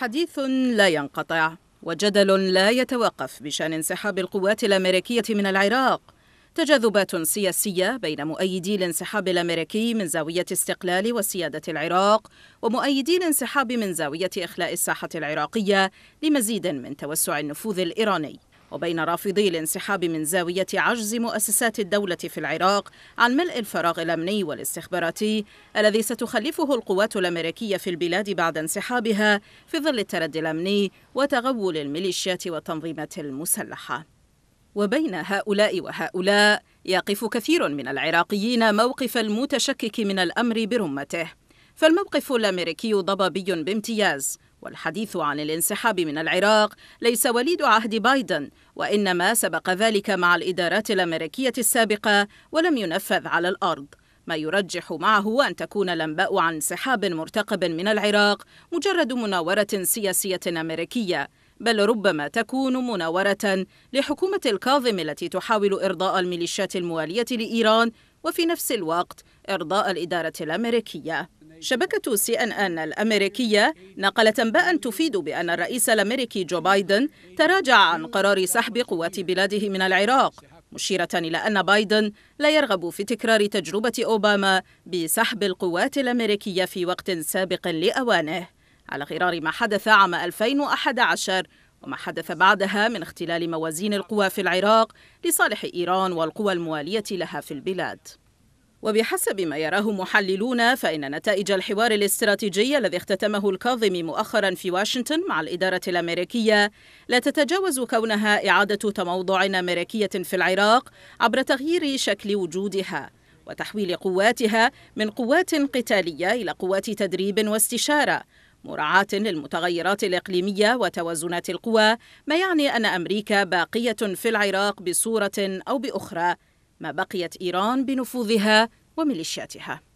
حديث لا ينقطع وجدل لا يتوقف بشان انسحاب القوات الأمريكية من العراق تجاذبات سياسية بين مؤيدي الانسحاب الأمريكي من زاوية استقلال وسيادة العراق ومؤيدي الانسحاب من زاوية إخلاء الساحة العراقية لمزيد من توسع النفوذ الإيراني وبين رافضي الانسحاب من زاوية عجز مؤسسات الدولة في العراق عن ملء الفراغ الأمني والاستخباراتي الذي ستخلفه القوات الأمريكية في البلاد بعد انسحابها في ظل التردي الأمني وتغول الميليشيات والتنظيمات المسلحة وبين هؤلاء وهؤلاء يقف كثير من العراقيين موقف المتشكك من الأمر برمته فالموقف الأمريكي ضبابي بامتياز والحديث عن الانسحاب من العراق ليس وليد عهد بايدن وإنما سبق ذلك مع الإدارات الأمريكية السابقة ولم ينفذ على الأرض ما يرجح معه أن تكون الأنباء عن انسحاب مرتقب من العراق مجرد مناورة سياسية أمريكية بل ربما تكون مناورة لحكومة الكاظم التي تحاول إرضاء الميليشيات الموالية لإيران وفي نفس الوقت إرضاء الإدارة الأمريكية شبكة سي ان ان الأمريكية نقلت أنباء تفيد بأن الرئيس الأمريكي جو بايدن تراجع عن قرار سحب قوات بلاده من العراق مشيرة إلى أن بايدن لا يرغب في تكرار تجربة أوباما بسحب القوات الأمريكية في وقت سابق لأوانه على غرار ما حدث عام 2011 وما حدث بعدها من اختلال موازين القوى في العراق لصالح إيران والقوى الموالية لها في البلاد وبحسب ما يراه محللون فإن نتائج الحوار الاستراتيجي الذي اختتمه الكاظم مؤخرا في واشنطن مع الإدارة الأمريكية لا تتجاوز كونها إعادة تموضع أمريكية في العراق عبر تغيير شكل وجودها وتحويل قواتها من قوات قتالية إلى قوات تدريب واستشارة مراعاة للمتغيرات الإقليمية وتوازنات القوى ما يعني أن أمريكا باقية في العراق بصورة أو بأخرى ما بقيت إيران بنفوذها وميليشياتها